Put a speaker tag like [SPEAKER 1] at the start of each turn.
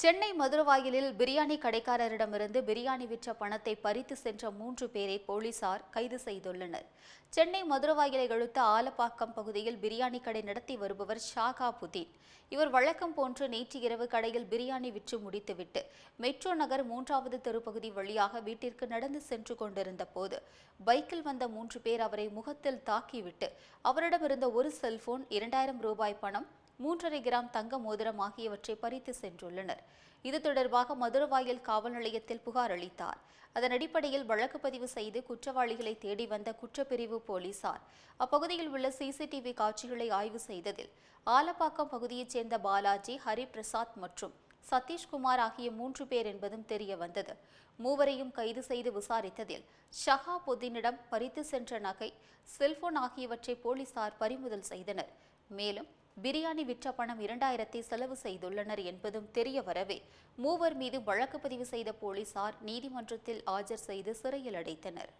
[SPEAKER 1] சென்னை மதுரவாயிலில் பிரியாணி கடைக்காரரிடமிருந்து பிரியாணி விற்ற பணத்தை பறித்து சென்ற மூன்று பேரை போலீசார் கைது செய்துள்ளனர் சென்னை மதுரவாயிலை அழுத்த ஆலப்பாக்கம் பகுதியில் பிரியாணி கடை நடத்தி வருபவர் ஷாகாபுதீன் இவர் வழக்கம் போன்று நேற்று இரவு கடையில் பிரியாணி விற்று முடித்துவிட்டு மெட்ரோ நகர் மூன்றாவது தெருப்பகுதி வழியாக வீட்டிற்கு நடந்து சென்று கொண்டிருந்த போது பைக்கில் வந்த மூன்று பேர் அவரை முகத்தில் தாக்கிவிட்டு அவரிடமிருந்த ஒரு செல்போன் இரண்டாயிரம் ரூபாய் பணம் மூன்றரை கிராம் தங்க மோதிரம் ஆகியவற்றை பறித்து சென்றுள்ளனர் இது தொடர்பாக மதுரவாயல் காவல் நிலையத்தில் புகார் அளித்தார் அதன் அடிப்படையில் வழக்கு பதிவு செய்து குற்றவாளிகளை தேடி வந்த குற்றப்பிரிவு போலீசார் அப்பகுதியில் உள்ள சிசிடிவி காட்சிகளை ஆய்வு செய்ததில் ஆலப்பாக்கம் பகுதியைச் சேர்ந்த பாலாஜி ஹரிபிரசாத் மற்றும் சதீஷ்குமார் ஆகிய மூன்று பேர் என்பதும் தெரிய வந்தது மூவரையும் கைது செய்து விசாரித்ததில் ஷஹாபுதீனிடம் பறித்து சென்ற நகை செல்போன் ஆகியவற்றை போலீசார் பறிமுதல் செய்தனர் மேலும் பிரியாணி விற்ற பணம் இரண்டாயிரத்தை செலவு செய்துள்ளனர் என்பதும் தெரிய வரவே மூவர் மீது வழக்கு பதிவு செய்த போலீசார் நீதிமன்றத்தில் ஆஜர் செய்து சிறையில் அடைத்தனர்